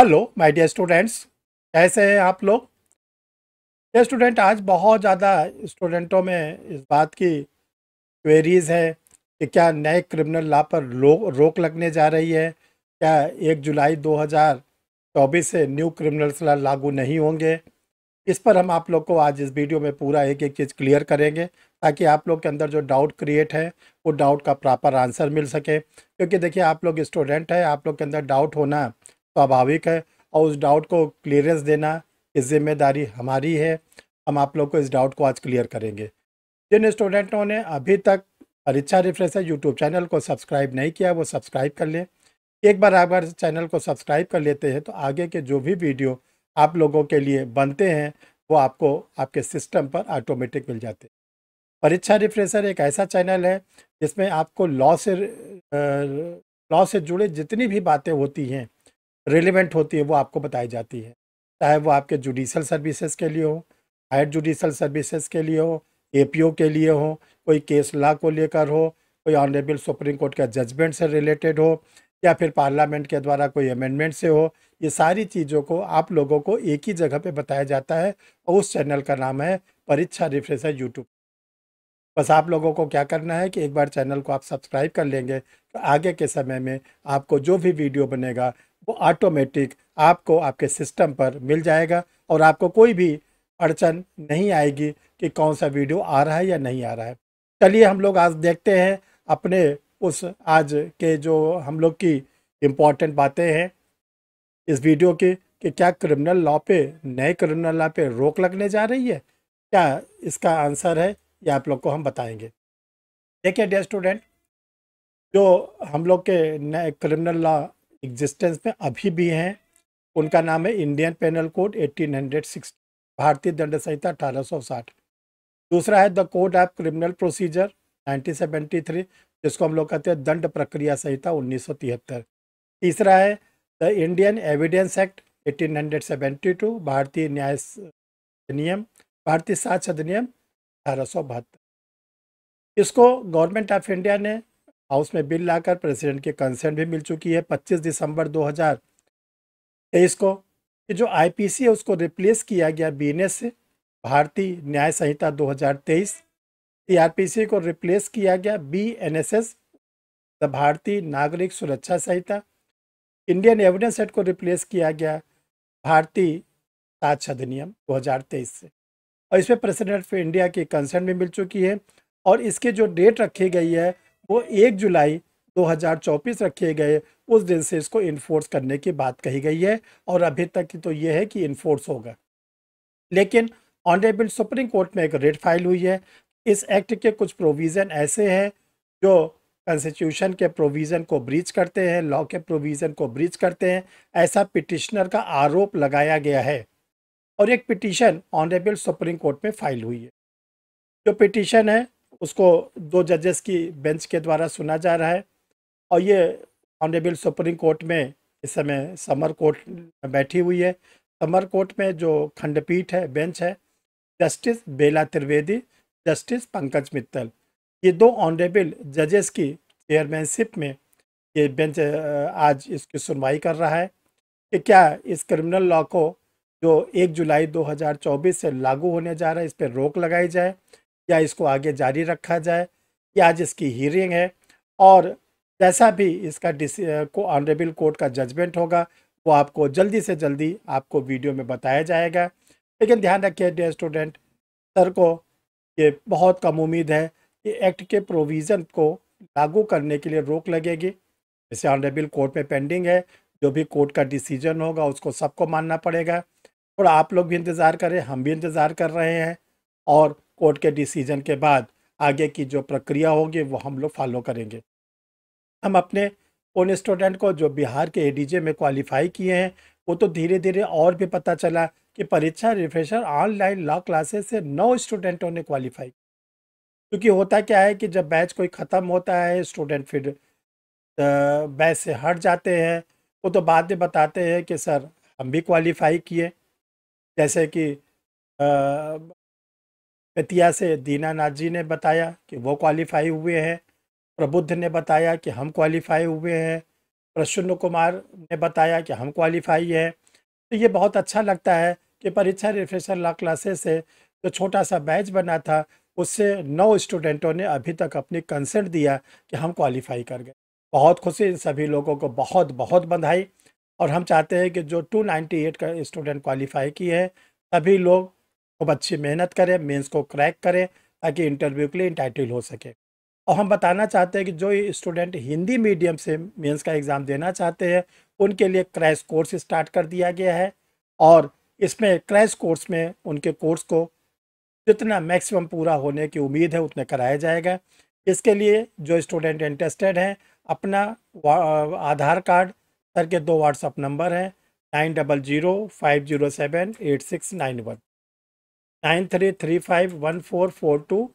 hello my dear students कैसे हैं आप लोग डियर स्टूडेंट आज बहुत ज़्यादा स्टूडेंटों में इस बात की क्वेरीज है कि क्या नए क्रिमिनल लॉ पर रोक लगने जा रही है क्या एक जुलाई 2024 से न्यू क्रिमिनल्स लॉ लागू नहीं होंगे इस पर हम आप लोग को आज इस वीडियो में पूरा एक एक चीज़ क्लियर करेंगे ताकि आप लोग के अंदर जो डाउट क्रिएट है वो डाउट का प्रॉपर आंसर मिल सके क्योंकि देखिए आप लोग स्टूडेंट हैं आप लोग के अंदर डाउट होना स्वाभाविक है और उस डाउट को क्लियरेंस देना इस जिम्मेदारी हमारी है हम आप लोग को इस डाउट को आज क्लियर करेंगे जिन स्टूडेंटों ने अभी तक परीक्षा रिफ्रेशर यूट्यूब चैनल को सब्सक्राइब नहीं किया वो सब्सक्राइब कर लें एक बार अगर चैनल को सब्सक्राइब कर लेते हैं तो आगे के जो भी वीडियो आप लोगों के लिए बनते हैं वो आपको आपके सिस्टम पर ऑटोमेटिक मिल जाते हैं परीक्षा रिफ्रेशर एक ऐसा चैनल है जिसमें आपको लॉ से लॉ से जुड़े जितनी भी बातें होती हैं रिलेवेंट होती है वो आपको बताई जाती है चाहे वो आपके जुडिशल सर्विसेज के लिए हो हायर जुडिशल सर्विसेज के लिए हो एपीओ के लिए हो कोई केस लॉ को लेकर हो कोई ऑनरेबल सुप्रीम कोर्ट का जजमेंट से रिलेटेड हो या फिर पार्लियामेंट के द्वारा कोई अमेंडमेंट से हो ये सारी चीज़ों को आप लोगों को एक ही जगह पे बताया जाता है और उस चैनल का नाम है परीक्षा रिफ्रेशर यूट्यूब बस आप लोगों को क्या करना है कि एक बार चैनल को आप सब्सक्राइब कर लेंगे तो आगे के समय में आपको जो भी वीडियो बनेगा वो ऑटोमेटिक आपको आपके सिस्टम पर मिल जाएगा और आपको कोई भी अड़चन नहीं आएगी कि कौन सा वीडियो आ रहा है या नहीं आ रहा है चलिए हम लोग आज देखते हैं अपने उस आज के जो हम लोग की इम्पॉर्टेंट बातें हैं इस वीडियो की कि क्या क्रिमिनल लॉ पे नए क्रिमिनल लॉ पे रोक लगने जा रही है क्या इसका आंसर है ये आप लोग को हम बताएंगे देखिए डे स्टूडेंट जो हम लोग के नए क्रिमिनल लॉ एग्जिस्टेंस में अभी भी हैं उनका नाम है इंडियन पेनल कोड 1860 भारतीय दंड संहिता अठारह दूसरा है the code of criminal procedure 1973 जिसको हम लोग कहते हैं दंड प्रक्रिया संहिता 1973 तीसरा है द इंडियन एविडेंस एक्ट 1872 भारतीय न्याय अधिनियम भारतीय साक्ष अधिनियम अठारह इसको गवर्नमेंट ऑफ इंडिया ने हाउस में बिल लाकर प्रेसिडेंट के कंसेंट भी मिल चुकी है 25 दिसंबर 2023 को कि जो आईपीसी है उसको रिप्लेस किया गया बीएनएस से भारतीय न्याय संहिता 2023 सीआरपीसी को रिप्लेस किया गया S the Bharatiya Nagarik Suraksha Sanhita Indian evidence act को रिप्लेस किया गया भारतीय साक्ष अधिनियम दो से और इसमें प्रेसिडेंट ऑफ इंडिया की कंसेंट भी मिल चुकी है और इसकी जो डेट रखी गई है वो एक जुलाई 2024 रखे गए उस दिन से इसको इन्फोर्स करने की बात कही गई है और अभी तक की तो ये है कि इन्फोर्स होगा लेकिन ऑनरेबल सुप्रीम कोर्ट में एक रेट फाइल हुई है इस एक्ट के कुछ प्रोविज़न ऐसे हैं जो कॉन्स्टिट्यूशन के प्रोविज़न को ब्रीच करते हैं लॉ के प्रोविज़न को ब्रीच करते हैं ऐसा पिटिशनर का आरोप लगाया गया है और एक पिटिशन ऑनरेबल सुप्रीम कोर्ट में फाइल हुई है जो पिटिशन है उसको दो जजेस की बेंच के द्वारा सुना जा रहा है और ये ऑनरेबल सुप्रीम कोर्ट में इस समय समर कोर्ट में बैठी हुई है समर कोर्ट में जो खंडपीठ है बेंच है जस्टिस बेला त्रिवेदी जस्टिस पंकज मित्तल ये दो ऑनरेबल जजेस की चेयरमैनशिप में ये बेंच आज इसकी सुनवाई कर रहा है कि क्या इस क्रिमिनल लॉ को जो 1 जुलाई 2024 से लागू होने जा रहा है इस पर रोक लगाई जाए या इसको आगे जारी रखा जाए या आज इसकी हियरिंग है और जैसा भी इसका को ऑनरेबल कोर्ट का जजमेंट होगा वो आपको जल्दी से जल्दी आपको वीडियो में बताया जाएगा लेकिन ध्यान रखिए डे स्टूडेंट सर को ये बहुत कम उम्मीद है कि एक्ट के प्रोविज़न को लागू करने के लिए रोक लगेगी जैसे ऑनरेबल कोर्ट में पेंडिंग है जो भी कोर्ट का डिसीजन होगा उसको सबको मानना पड़ेगा और आप लोग भी इंतज़ार करें हम भी इंतज़ार कर रहे हैं और कोर्ट के डिसीजन के बाद आगे की जो प्रक्रिया होगी वो हम लोग फॉलो करेंगे हम अपने उन स्टूडेंट को जो बिहार के एडीजे में क्वालिफाई किए हैं वो तो धीरे धीरे और भी पता चला कि परीक्षा रिफ्रेशर ऑनलाइन लॉ क्लासेस से नौ स्टूडेंटों ने क्वालिफाई क्योंकि होता क्या है कि जब बैच कोई ख़त्म होता है स्टूडेंट फिर बैच से हट जाते हैं वो तो बाद में बताते हैं कि सर हम भी क्वालिफाई किए जैसे कि पतिया से दीनानाथ जी ने बताया कि वो क्वालिफाई हुए हैं प्रबुद्ध ने बताया कि हम क्वालिफाई हुए हैं प्रसन्न कुमार ने बताया कि हम क्वालिफाई है तो ये बहुत अच्छा लगता है कि परीक्षा रिफ्रेशर ला क्लासेस से जो तो छोटा सा बैच बना था उससे नौ स्टूडेंटों ने अभी तक अपनी कंसेंट दिया कि हम क्वालिफाई कर गए बहुत खुशी इन सभी लोगों को बहुत बहुत बधाई और हम चाहते हैं कि जो 298 का स्टूडेंट क्वालिफाई किए हैं सभी लोग खूब अच्छी मेहनत करें मेंस को क्रैक करें ताकि इंटरव्यू के लिए इंटाइटल हो सके और हम बताना चाहते हैं कि जो स्टूडेंट हिंदी मीडियम से मेंस का एग्ज़ाम देना चाहते हैं उनके लिए क्रैश कोर्स स्टार्ट कर दिया गया है और इसमें क्रैश कोर्स में उनके कोर्स को जितना मैक्सिमम पूरा होने की उम्मीद है उतना कराया जाएगा इसके लिए जो स्टूडेंट इंटरेस्टेड हैं अपना आधार कार्ड सर के दो व्हाट्सअप नंबर हैं nine double zero five zero seven eight six nine one nine three three five one four four two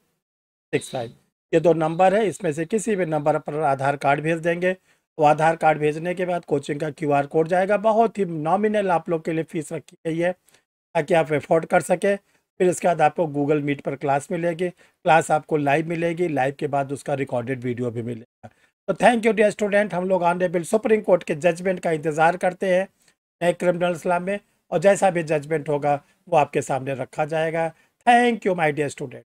six five ये दो नंबर है इसमें से किसी भी नंबर पर आधार कार्ड भेज देंगे वो तो आधार कार्ड भेजने के बाद कोचिंग का क्यू आर कोड जाएगा बहुत ही नॉमिनल आप लोग के लिए फ़ीस रखी गई है ताकि आप एफोर्ड कर सकें फिर इसके बाद आपको गूगल मीट पर क्लास मिलेगी क्लास आपको लाइव मिलेगी लाइव के बाद उसका रिकॉर्डेड वीडियो भी मिलेगा तो थैंक यू डियर स्टूडेंट हम लोग ऑनरेबल सुप्रीम कोर्ट के जजमेंट का इंतज़ार करते हैं नए क्रिमिनल इस्लाम में और जैसा भी जजमेंट होगा वो आपके सामने रखा जाएगा thank you my dear student